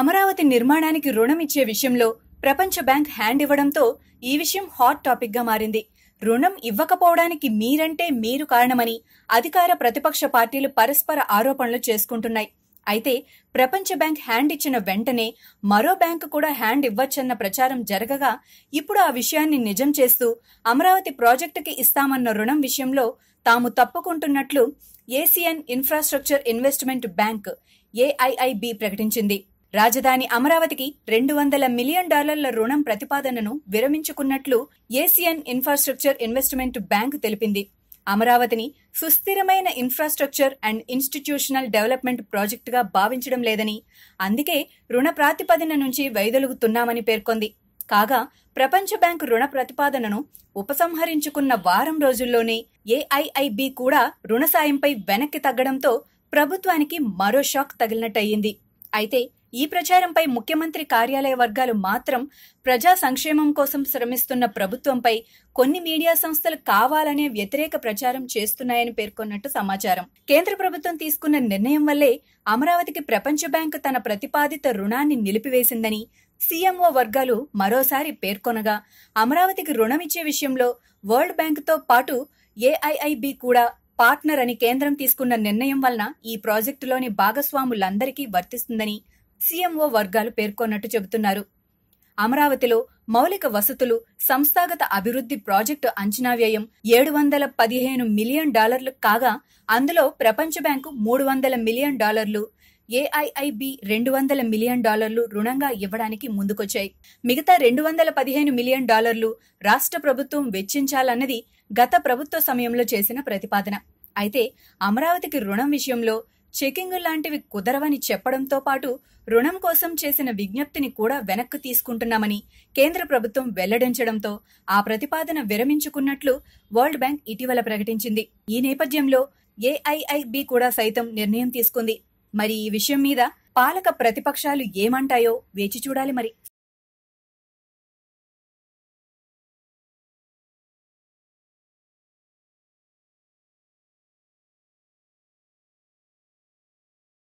అమరావతి నిర్మాణానికి రుణం ఇచ్చే విషయంలో ప్రపంచ బ్యాంక్ హ్యాండ్ ఇవ్వడంతో ఈ విషయం హాట్ టాపిక్గా మారింది రుణం ఇవ్వకపోవడానికి మీరంటే మీరు కారణమని అధికార ప్రతిపక్ష పార్టీలు పరస్పర ఆరోపణలు చేసుకుంటున్నాయి అయితే ప్రపంచ బ్యాంక్ హ్యాండ్ ఇచ్చిన వెంటనే మరో బ్యాంకు కూడా హ్యాండ్ ఇవ్వచ్చన్న ప్రచారం జరగగా ఇప్పుడు ఆ విషయాన్ని నిజం చేస్తూ అమరావతి ప్రాజెక్టుకి ఇస్తామన్న రుణం విషయంలో తాము తప్పుకుంటున్నట్లు Asian Infrastructure Investment Bank AIIB ప్రకటించింది రాజధాని అమరావతికి రెండు వందల మిలియన్ డాలర్ల రుణం ప్రతిపాదనను విరమించుకున్నట్లు ఏసియన్ ఇన్ఫ్రాస్ట్రక్చర్ ఇన్వెస్ట్మెంట్ బ్యాంక్ తెలిపింది అమరావతిని సుస్థిరమైన ఇన్ఫ్రాస్ట్రక్చర్ అండ్ ఇన్స్టిట్యూషనల్ డెవలప్మెంట్ ప్రాజెక్టుగా భావించడం లేదని అందుకే రుణ ప్రాతిపదన నుంచి వైదొలుగుతున్నామని పేర్కొంది కాగా ప్రపంచ బ్యాంక్ రుణ ప్రతిపాదనను ఉపసంహరించుకున్న వారం రోజుల్లోనే ఏఐఐబి కూడా రుణ సాయంపై వెనక్కి తగ్గడంతో ప్రభుత్వానికి మరో షాక్ తగిలినట్టయింది అయితే ఈ ప్రచారంపై ముఖ్యమంత్రి కార్యాలయ వర్గాలు మాత్రం ప్రజా సంక్షేమం కోసం శ్రమిస్తున్న ప్రభుత్వంపై కొన్ని మీడియా సంస్థలు కావాలనే వ్యతిరేక ప్రచారం చేస్తున్నాయని పేర్కొన్నట్టు సమాచారం కేంద్ర ప్రభుత్వం తీసుకున్న నిర్ణయం వల్లే అమరావతికి ప్రపంచ బ్యాంకు తన ప్రతిపాదిత రుణాన్ని నిలిపివేసిందని సీఎంఓ వర్గాలు మరోసారి పేర్కొనగా అమరావతికి రుణం ఇచ్చే విషయంలో వరల్డ్ బ్యాంకుతో పాటు ఏఐఐబి కూడా పార్ట్నర్ అని కేంద్రం తీసుకున్న నిర్ణయం వలన ఈ ప్రాజెక్టులోని భాగస్వాములందరికీ వర్తిస్తుందని సీఎంఓ వర్గాలు పేర్కొన్నట్టు చెబుతున్నారు అమరావతిలో మౌలిక వసతులు సంస్థాగత అభివృద్ధి ప్రాజెక్టు అంచనా వ్యయం ఏడు వందల పదిహేను మిలియన్ డాలర్లు కాగా అందులో ప్రపంచ బ్యాంకు మూడు వందల మిలియన్ డాలర్లు ఏఐఐబి రెండు వందల మిలియన్ డాలర్లు రుణంగా ఇవ్వడానికి ముందుకొచ్చాయి మిగతా రెండు వందల పదిహేను మిలియన్ డాలర్లు రాష్ట్ర ప్రభుత్వం వెచ్చించాలన్నది గత ప్రభుత్వ సమయంలో చేసిన ప్రతిపాదన అయితే అమరావతికి రుణం విషయంలో చెకింగ్ లాంటివి కుదరవని చెప్పడంతో పాటు రుణం కోసం చేసిన విజ్ఞప్తిని కూడా వెనక్కు తీసుకుంటున్నామని కేంద్ర ప్రభుత్వం వెల్లడించడంతో ఆ ప్రతిపాదన విరమించుకున్నట్లు వరల్డ్ బ్యాంక్ ఇటీవల ప్రకటించింది ఈ నేపథ్యంలో ఏఐఐబి కూడా సైతం నిర్ణయం తీసుకుంది మరి ఈ విషయం మీద పాలక ప్రతిపక్షాలు ఏమంటాయో వేచి చూడాలి మరి